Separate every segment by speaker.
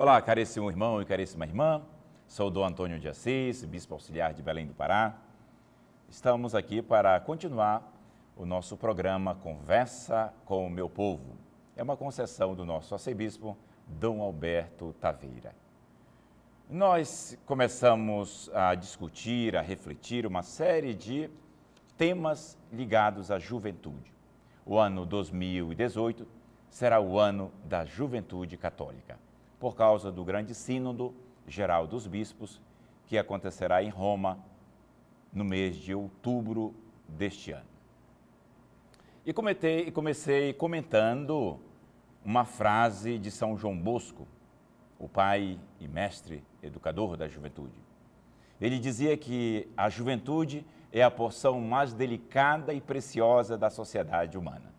Speaker 1: Olá, caríssimo irmão e caríssima irmã. Sou Dom Antônio de Assis, bispo auxiliar de Belém do Pará. Estamos aqui para continuar o nosso programa Conversa com o Meu Povo. É uma concessão do nosso arcebispo, Dom Alberto Taveira. Nós começamos a discutir, a refletir uma série de temas ligados à juventude. O ano 2018 será o ano da juventude católica por causa do grande sínodo geral dos bispos, que acontecerá em Roma no mês de outubro deste ano. E comentei, comecei comentando uma frase de São João Bosco, o pai e mestre educador da juventude. Ele dizia que a juventude é a porção mais delicada e preciosa da sociedade humana.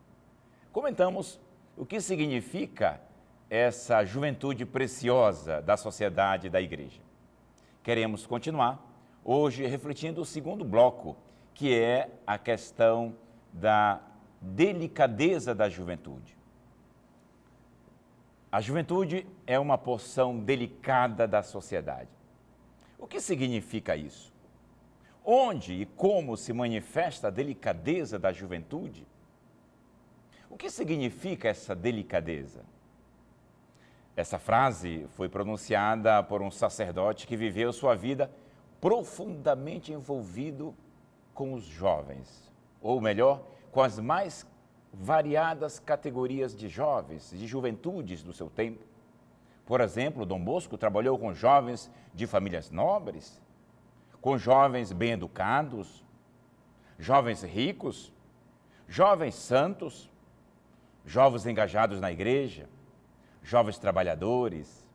Speaker 1: Comentamos o que significa essa juventude preciosa da sociedade e da igreja. Queremos continuar hoje refletindo o segundo bloco, que é a questão da delicadeza da juventude. A juventude é uma porção delicada da sociedade. O que significa isso? Onde e como se manifesta a delicadeza da juventude? O que significa essa delicadeza? Essa frase foi pronunciada por um sacerdote que viveu sua vida profundamente envolvido com os jovens, ou melhor, com as mais variadas categorias de jovens, de juventudes do seu tempo. Por exemplo, Dom Bosco trabalhou com jovens de famílias nobres, com jovens bem educados, jovens ricos, jovens santos, jovens engajados na igreja jovens trabalhadores,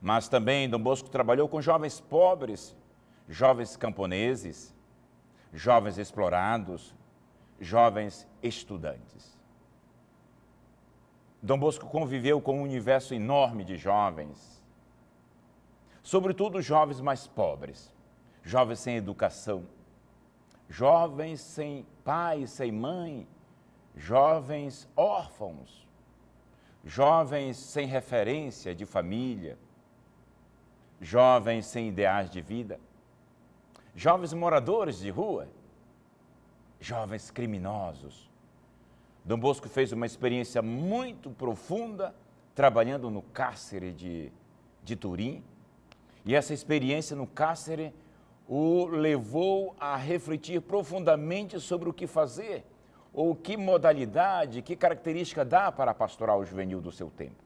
Speaker 1: mas também Dom Bosco trabalhou com jovens pobres, jovens camponeses, jovens explorados, jovens estudantes. Dom Bosco conviveu com um universo enorme de jovens, sobretudo jovens mais pobres, jovens sem educação, jovens sem pai, sem mãe, jovens órfãos jovens sem referência de família, jovens sem ideais de vida, jovens moradores de rua, jovens criminosos. Dom Bosco fez uma experiência muito profunda trabalhando no cárcere de, de Turim, e essa experiência no cárcere o levou a refletir profundamente sobre o que fazer ou que modalidade, que característica dá para a pastoral juvenil do seu tempo?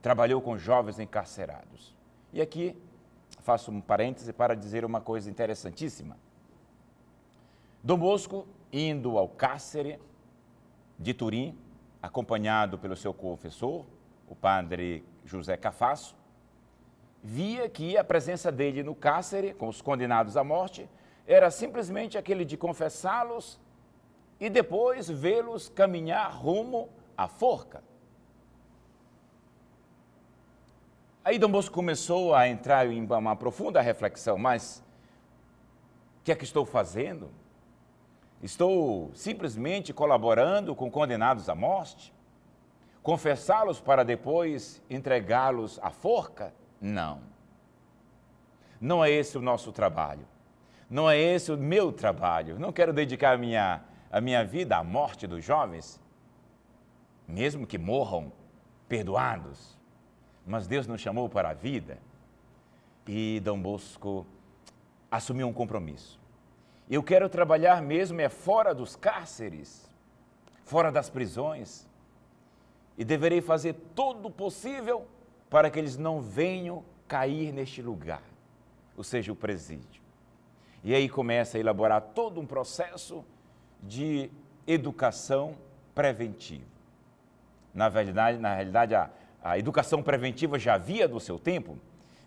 Speaker 1: Trabalhou com jovens encarcerados. E aqui faço um parêntese para dizer uma coisa interessantíssima. Dom Bosco, indo ao cárcere de Turim, acompanhado pelo seu confessor, o padre José Cafasso, via que a presença dele no cárcere, com os condenados à morte, era simplesmente aquele de confessá-los e depois vê-los caminhar rumo à forca. Aí Dom Bosco começou a entrar em uma profunda reflexão, mas o que é que estou fazendo? Estou simplesmente colaborando com condenados à morte? Confessá-los para depois entregá-los à forca? Não. Não é esse o nosso trabalho. Não é esse o meu trabalho. Não quero dedicar minha a minha vida à morte dos jovens, mesmo que morram perdoados, mas Deus nos chamou para a vida. E Dom Bosco assumiu um compromisso. Eu quero trabalhar mesmo é fora dos cárceres, fora das prisões, e deverei fazer todo o possível para que eles não venham cair neste lugar, ou seja, o presídio. E aí começa a elaborar todo um processo de educação preventiva. Na verdade, na realidade, a, a educação preventiva já havia do seu tempo,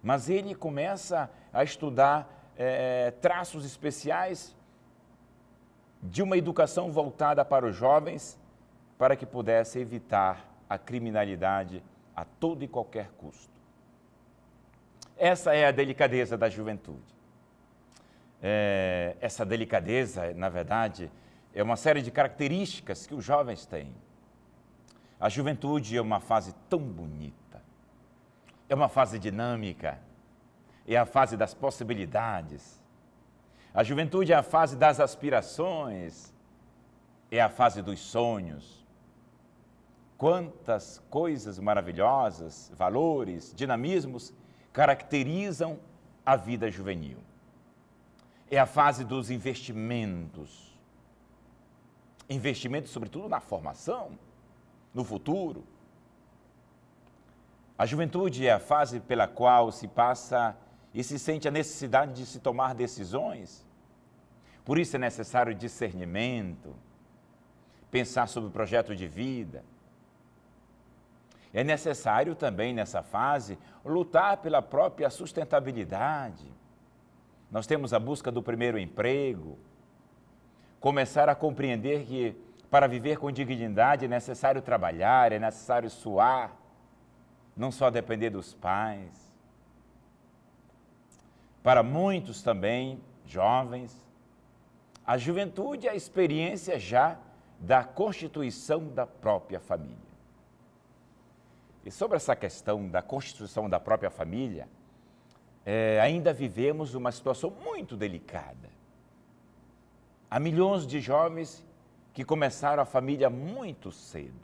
Speaker 1: mas ele começa a estudar é, traços especiais de uma educação voltada para os jovens para que pudesse evitar a criminalidade a todo e qualquer custo. Essa é a delicadeza da juventude. É, essa delicadeza, na verdade, é uma série de características que os jovens têm. A juventude é uma fase tão bonita, é uma fase dinâmica, é a fase das possibilidades. A juventude é a fase das aspirações, é a fase dos sonhos. Quantas coisas maravilhosas, valores, dinamismos caracterizam a vida juvenil. É a fase dos investimentos investimento, sobretudo, na formação, no futuro. A juventude é a fase pela qual se passa e se sente a necessidade de se tomar decisões. Por isso é necessário discernimento, pensar sobre o projeto de vida. É necessário também, nessa fase, lutar pela própria sustentabilidade. Nós temos a busca do primeiro emprego, começar a compreender que para viver com dignidade é necessário trabalhar, é necessário suar, não só depender dos pais. Para muitos também, jovens, a juventude é a experiência já da constituição da própria família. E sobre essa questão da constituição da própria família, é, ainda vivemos uma situação muito delicada Há milhões de jovens que começaram a família muito cedo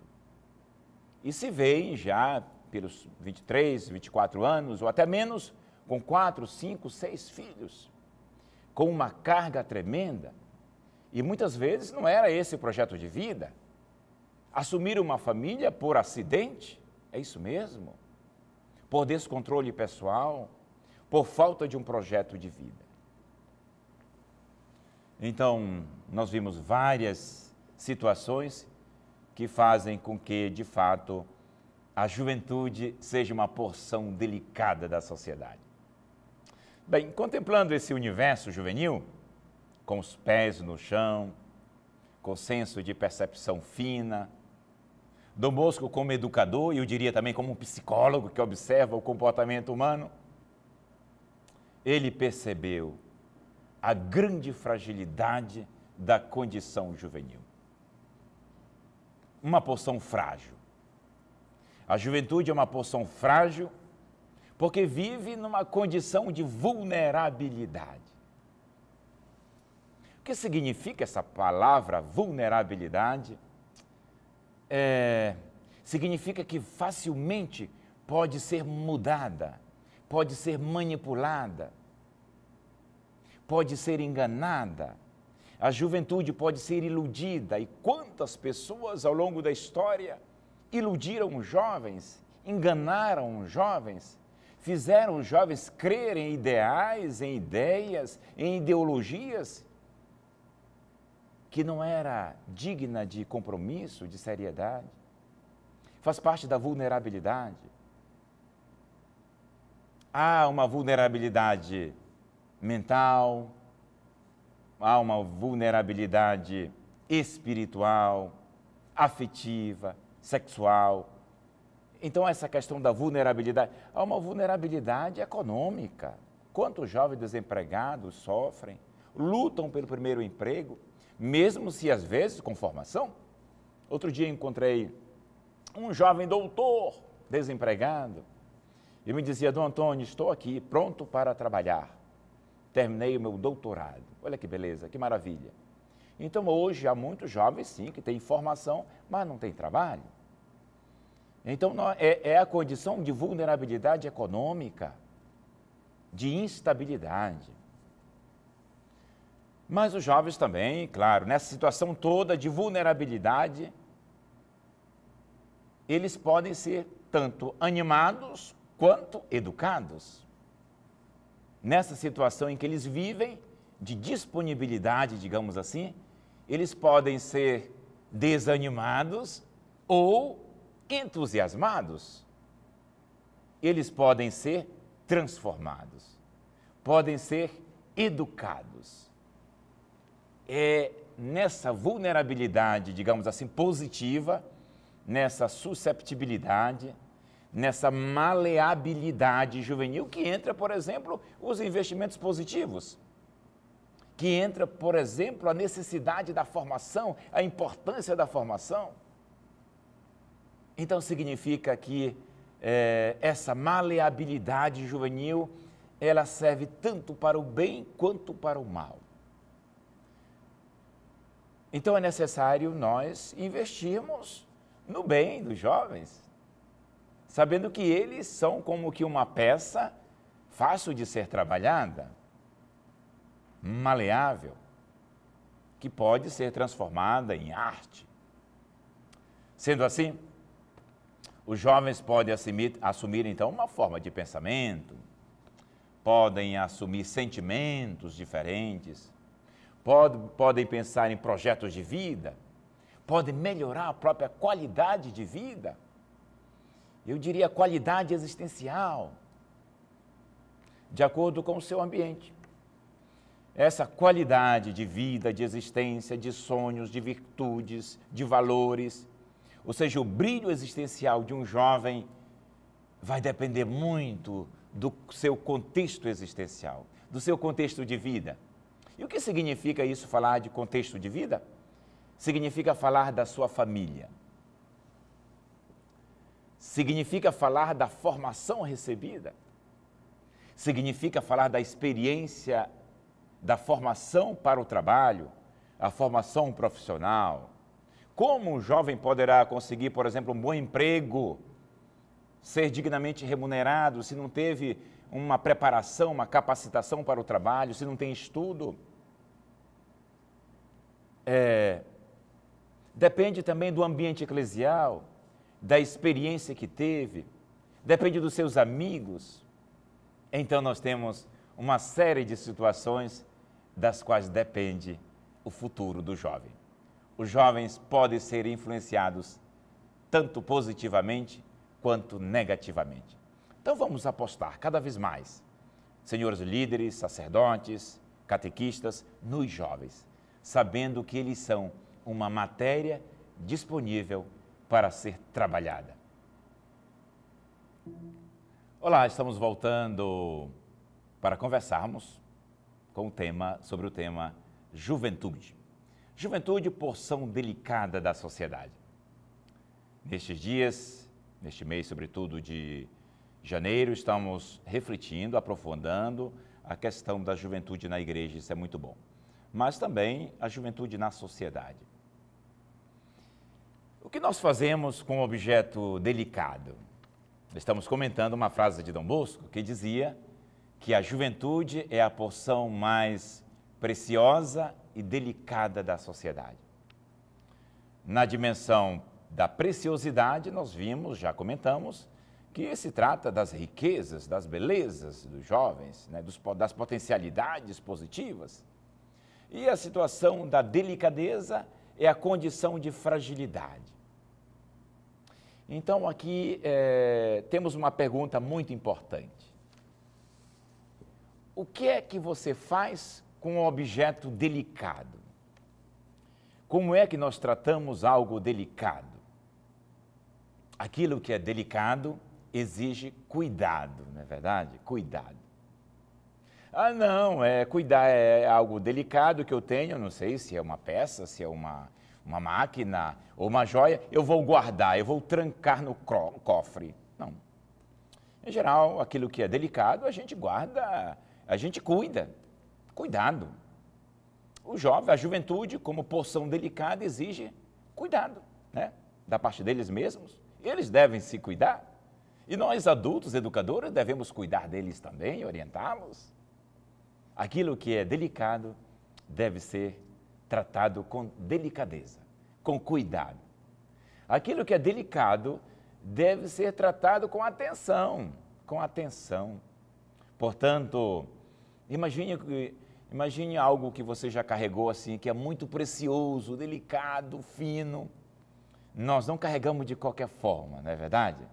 Speaker 1: e se veem já pelos 23, 24 anos ou até menos, com quatro, cinco, seis filhos, com uma carga tremenda. E muitas vezes não era esse o projeto de vida. Assumir uma família por acidente, é isso mesmo? Por descontrole pessoal, por falta de um projeto de vida. Então, nós vimos várias situações que fazem com que, de fato, a juventude seja uma porção delicada da sociedade. Bem, contemplando esse universo juvenil, com os pés no chão, com senso de percepção fina, Dom Bosco como educador, e eu diria também como um psicólogo que observa o comportamento humano, ele percebeu a grande fragilidade da condição juvenil. Uma porção frágil. A juventude é uma porção frágil porque vive numa condição de vulnerabilidade. O que significa essa palavra vulnerabilidade? É, significa que facilmente pode ser mudada, pode ser manipulada, pode ser enganada, a juventude pode ser iludida. E quantas pessoas ao longo da história iludiram os jovens, enganaram os jovens, fizeram os jovens crerem em ideais, em ideias, em ideologias que não era digna de compromisso, de seriedade. Faz parte da vulnerabilidade. Há uma vulnerabilidade mental, há uma vulnerabilidade espiritual, afetiva, sexual. Então, essa questão da vulnerabilidade, há uma vulnerabilidade econômica. Quantos jovens desempregados sofrem, lutam pelo primeiro emprego, mesmo se às vezes com formação? Outro dia encontrei um jovem doutor desempregado e me dizia: Dom Antônio, estou aqui pronto para trabalhar terminei o meu doutorado. Olha que beleza, que maravilha. Então hoje há muitos jovens sim que têm formação, mas não têm trabalho. Então é, é a condição de vulnerabilidade econômica, de instabilidade. Mas os jovens também, claro, nessa situação toda de vulnerabilidade, eles podem ser tanto animados quanto educados nessa situação em que eles vivem, de disponibilidade, digamos assim, eles podem ser desanimados ou entusiasmados. Eles podem ser transformados, podem ser educados. É nessa vulnerabilidade, digamos assim, positiva, nessa susceptibilidade, nessa maleabilidade juvenil que entra, por exemplo, os investimentos positivos. Que entra, por exemplo, a necessidade da formação, a importância da formação. Então significa que é, essa maleabilidade juvenil ela serve tanto para o bem quanto para o mal. Então é necessário nós investirmos no bem dos jovens, sabendo que eles são como que uma peça fácil de ser trabalhada, maleável, que pode ser transformada em arte. Sendo assim, os jovens podem assumir, assumir então uma forma de pensamento, podem assumir sentimentos diferentes, podem pensar em projetos de vida, podem melhorar a própria qualidade de vida eu diria qualidade existencial, de acordo com o seu ambiente. Essa qualidade de vida, de existência, de sonhos, de virtudes, de valores, ou seja, o brilho existencial de um jovem vai depender muito do seu contexto existencial, do seu contexto de vida. E o que significa isso falar de contexto de vida? Significa falar da sua família. Significa falar da formação recebida? Significa falar da experiência da formação para o trabalho, a formação profissional? Como um jovem poderá conseguir, por exemplo, um bom emprego, ser dignamente remunerado, se não teve uma preparação, uma capacitação para o trabalho, se não tem estudo? É, depende também do ambiente eclesial da experiência que teve, depende dos seus amigos. Então nós temos uma série de situações das quais depende o futuro do jovem. Os jovens podem ser influenciados tanto positivamente quanto negativamente. Então vamos apostar cada vez mais, senhores líderes, sacerdotes, catequistas, nos jovens, sabendo que eles são uma matéria disponível para ser trabalhada. Olá, estamos voltando para conversarmos com o tema sobre o tema juventude. Juventude, porção delicada da sociedade. Nestes dias, neste mês, sobretudo de janeiro, estamos refletindo, aprofundando a questão da juventude na igreja, isso é muito bom. Mas também a juventude na sociedade que nós fazemos com um objeto delicado? Estamos comentando uma frase de Dom Bosco que dizia que a juventude é a porção mais preciosa e delicada da sociedade. Na dimensão da preciosidade, nós vimos, já comentamos, que se trata das riquezas, das belezas dos jovens, né, dos, das potencialidades positivas. E a situação da delicadeza é a condição de fragilidade. Então, aqui é, temos uma pergunta muito importante. O que é que você faz com um objeto delicado? Como é que nós tratamos algo delicado? Aquilo que é delicado exige cuidado, não é verdade? Cuidado. Ah, não, é cuidar é algo delicado que eu tenho, não sei se é uma peça, se é uma uma máquina ou uma joia, eu vou guardar, eu vou trancar no cofre. Não. Em geral, aquilo que é delicado, a gente guarda, a gente cuida. Cuidado. O jovem, a juventude, como porção delicada, exige cuidado, né? Da parte deles mesmos. Eles devem se cuidar. E nós, adultos, educadores, devemos cuidar deles também, orientá-los. Aquilo que é delicado deve ser tratado com delicadeza, com cuidado. Aquilo que é delicado deve ser tratado com atenção, com atenção. Portanto, imagine, imagine algo que você já carregou assim, que é muito precioso, delicado, fino. Nós não carregamos de qualquer forma, não é verdade?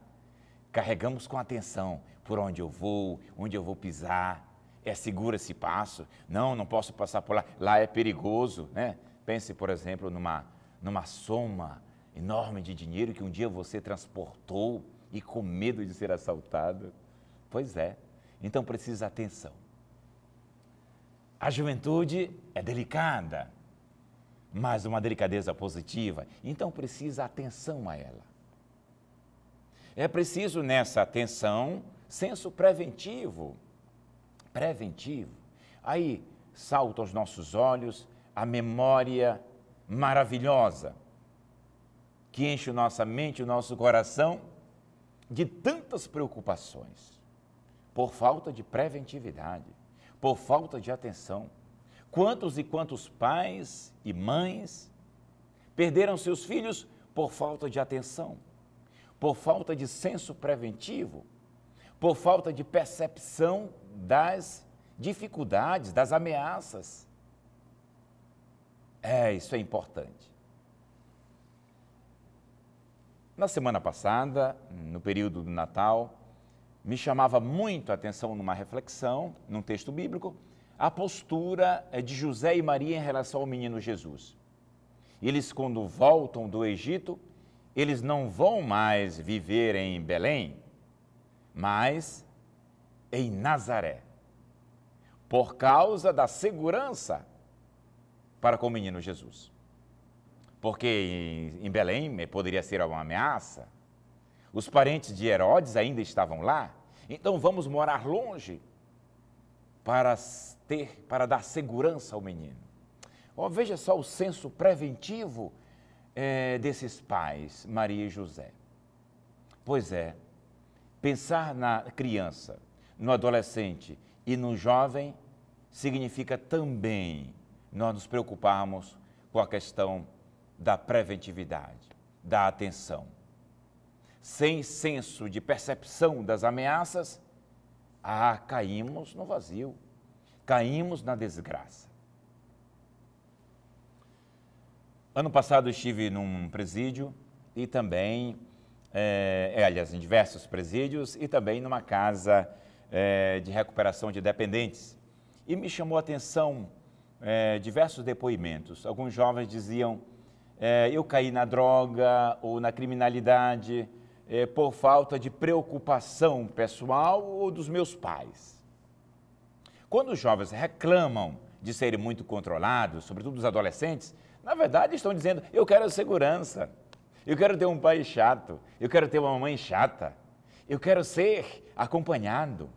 Speaker 1: Carregamos com atenção por onde eu vou, onde eu vou pisar, é seguro esse passo? Não, não posso passar por lá, lá é perigoso, né? Pense, por exemplo, numa, numa soma enorme de dinheiro que um dia você transportou e com medo de ser assaltado. Pois é, então precisa atenção. A juventude é delicada, mas uma delicadeza positiva, então precisa atenção a ela. É preciso nessa atenção senso preventivo preventivo. Aí salta aos nossos olhos a memória maravilhosa que enche nossa mente, o nosso coração de tantas preocupações por falta de preventividade, por falta de atenção. Quantos e quantos pais e mães perderam seus filhos por falta de atenção, por falta de senso preventivo, por falta de percepção das dificuldades, das ameaças. É, isso é importante. Na semana passada, no período do Natal, me chamava muito a atenção numa reflexão, num texto bíblico, a postura eh, de José e Maria em relação ao menino Jesus. Eles, quando voltam do Egito, eles não vão mais viver em Belém, mas em Nazaré, por causa da segurança para com o menino Jesus. Porque em Belém eh, poderia ser uma ameaça, os parentes de Herodes ainda estavam lá, então vamos morar longe para ter, para dar segurança ao menino. Oh, veja só o senso preventivo é, desses pais, Maria e José. Pois é, Pensar na criança, no adolescente e no jovem significa também nós nos preocuparmos com a questão da preventividade, da atenção. Sem senso de percepção das ameaças, ah, caímos no vazio, caímos na desgraça. Ano passado estive num presídio e também é, é, aliás, em diversos presídios e também numa casa é, de recuperação de dependentes. E me chamou a atenção é, diversos depoimentos. Alguns jovens diziam: é, eu caí na droga ou na criminalidade é, por falta de preocupação pessoal ou dos meus pais. Quando os jovens reclamam de serem muito controlados, sobretudo os adolescentes, na verdade estão dizendo: eu quero a segurança. Eu quero ter um pai chato. Eu quero ter uma mãe chata. Eu quero ser acompanhado.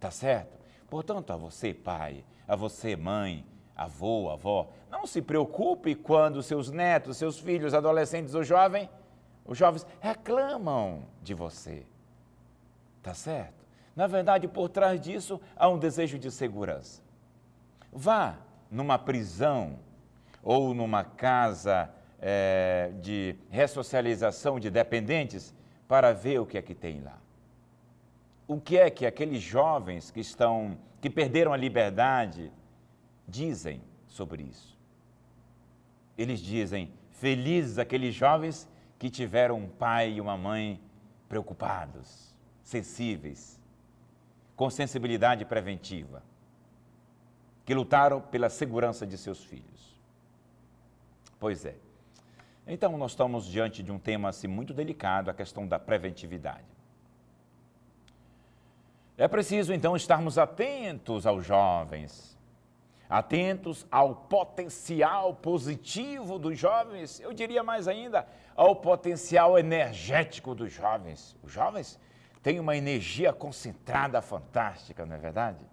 Speaker 1: Tá certo? Portanto, a você, pai, a você, mãe, avô, avó, não se preocupe quando seus netos, seus filhos, adolescentes ou jovens, os jovens reclamam de você. Tá certo? Na verdade, por trás disso há um desejo de segurança. Vá numa prisão ou numa casa é, de ressocialização de dependentes para ver o que é que tem lá. O que é que aqueles jovens que estão que perderam a liberdade dizem sobre isso? Eles dizem: felizes aqueles jovens que tiveram um pai e uma mãe preocupados, sensíveis, com sensibilidade preventiva, que lutaram pela segurança de seus filhos. Pois é, então, nós estamos diante de um tema assim, muito delicado, a questão da preventividade. É preciso, então, estarmos atentos aos jovens, atentos ao potencial positivo dos jovens, eu diria mais ainda, ao potencial energético dos jovens. Os jovens têm uma energia concentrada fantástica, não é verdade?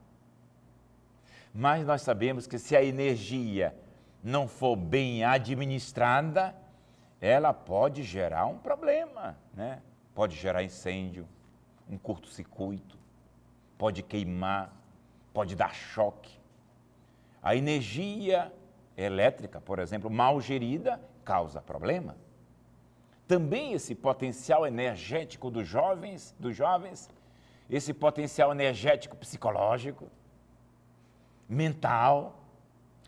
Speaker 1: Mas nós sabemos que se a energia não for bem administrada, ela pode gerar um problema, né? Pode gerar incêndio, um curto-circuito, pode queimar, pode dar choque. A energia elétrica, por exemplo, mal gerida, causa problema. Também esse potencial energético dos jovens, dos jovens, esse potencial energético psicológico, mental,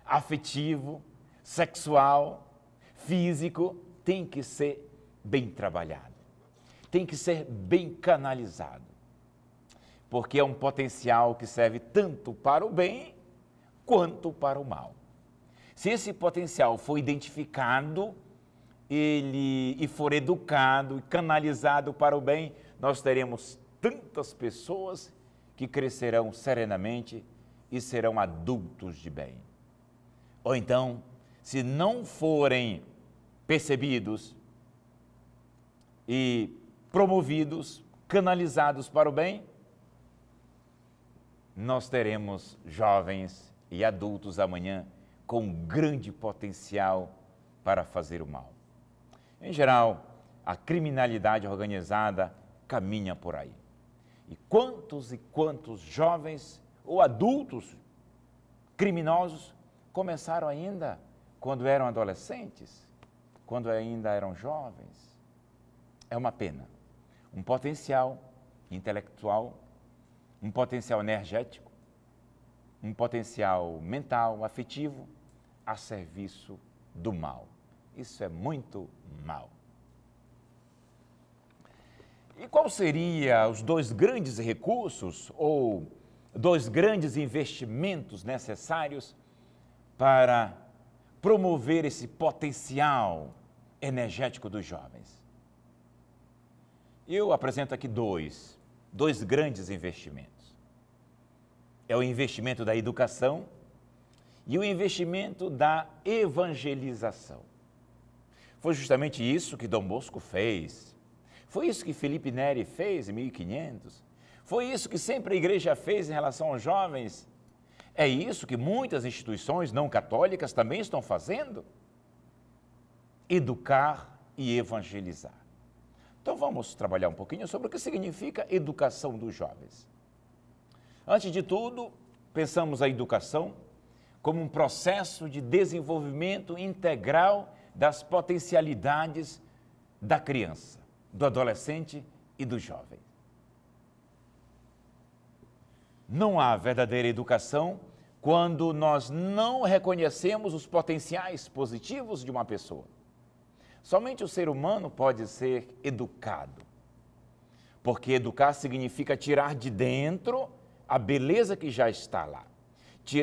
Speaker 1: afetivo, sexual, físico, tem que ser bem trabalhado, tem que ser bem canalizado, porque é um potencial que serve tanto para o bem quanto para o mal. Se esse potencial for identificado, ele e for educado e canalizado para o bem, nós teremos tantas pessoas que crescerão serenamente e serão adultos de bem. Ou então, se não forem percebidos e promovidos, canalizados para o bem, nós teremos jovens e adultos amanhã com grande potencial para fazer o mal. Em geral, a criminalidade organizada caminha por aí. E quantos e quantos jovens ou adultos criminosos começaram ainda quando eram adolescentes? quando ainda eram jovens. É uma pena. Um potencial intelectual, um potencial energético, um potencial mental, afetivo, a serviço do mal. Isso é muito mal. E qual seria os dois grandes recursos ou dois grandes investimentos necessários para promover esse potencial energético dos jovens. Eu apresento aqui dois, dois grandes investimentos. É o investimento da educação e o investimento da evangelização. Foi justamente isso que Dom Bosco fez. Foi isso que Felipe Neri fez em 1500. Foi isso que sempre a igreja fez em relação aos jovens. É isso que muitas instituições não católicas também estão fazendo educar e evangelizar. Então vamos trabalhar um pouquinho sobre o que significa educação dos jovens. Antes de tudo, pensamos a educação como um processo de desenvolvimento integral das potencialidades da criança, do adolescente e do jovem. Não há verdadeira educação quando nós não reconhecemos os potenciais positivos de uma pessoa. Somente o ser humano pode ser educado. Porque educar significa tirar de dentro a beleza que já está lá.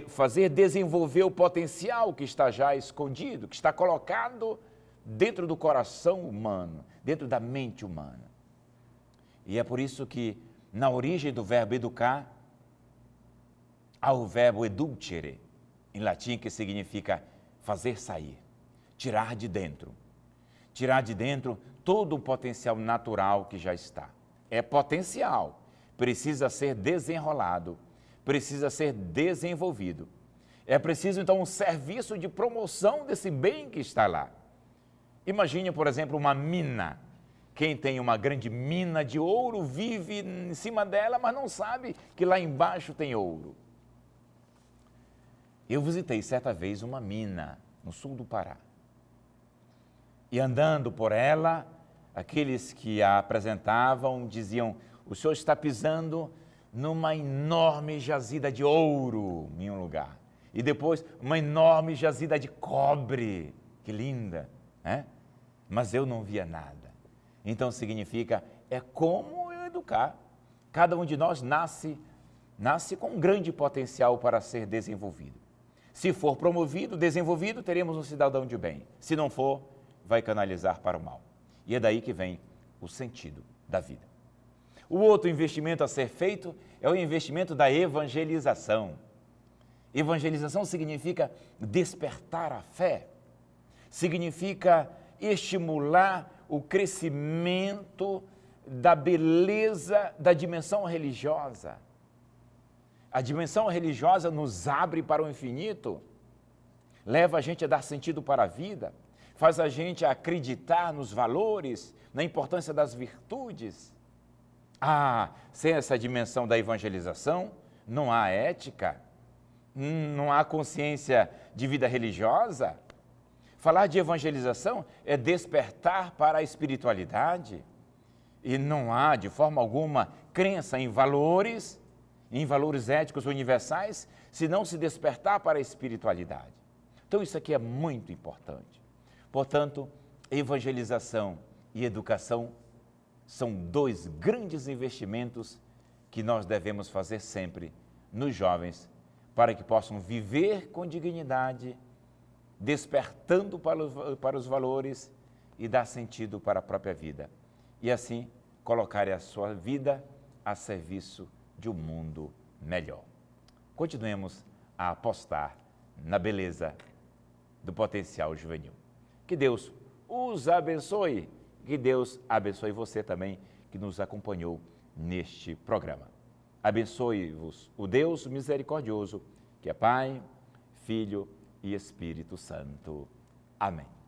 Speaker 1: Fazer desenvolver o potencial que está já escondido, que está colocado dentro do coração humano, dentro da mente humana. E é por isso que, na origem do verbo educar, há o verbo educere, em latim, que significa fazer sair, tirar de dentro tirar de dentro todo o potencial natural que já está. É potencial, precisa ser desenrolado, precisa ser desenvolvido. É preciso então um serviço de promoção desse bem que está lá. Imagine, por exemplo, uma mina. Quem tem uma grande mina de ouro vive em cima dela, mas não sabe que lá embaixo tem ouro. Eu visitei certa vez uma mina no sul do Pará. E andando por ela, aqueles que a apresentavam diziam: O senhor está pisando numa enorme jazida de ouro em um lugar. E depois, uma enorme jazida de cobre. Que linda, né? Mas eu não via nada. Então significa é como eu educar. Cada um de nós nasce nasce com um grande potencial para ser desenvolvido. Se for promovido, desenvolvido, teremos um cidadão de bem. Se não for, vai canalizar para o mal. E é daí que vem o sentido da vida. O outro investimento a ser feito é o investimento da evangelização. Evangelização significa despertar a fé, significa estimular o crescimento da beleza da dimensão religiosa. A dimensão religiosa nos abre para o infinito, leva a gente a dar sentido para a vida faz a gente acreditar nos valores, na importância das virtudes. Ah, sem essa dimensão da evangelização, não há ética, hum, não há consciência de vida religiosa. Falar de evangelização é despertar para a espiritualidade. E não há, de forma alguma, crença em valores, em valores éticos universais, se não se despertar para a espiritualidade. Então, isso aqui é muito importante. Portanto, evangelização e educação são dois grandes investimentos que nós devemos fazer sempre nos jovens para que possam viver com dignidade, despertando para os, para os valores e dar sentido para a própria vida. E assim colocarem a sua vida a serviço de um mundo melhor. Continuemos a apostar na beleza do potencial juvenil. Que Deus os abençoe. Que Deus abençoe você também que nos acompanhou neste programa. Abençoe-vos o Deus misericordioso, que é Pai, Filho e Espírito Santo. Amém.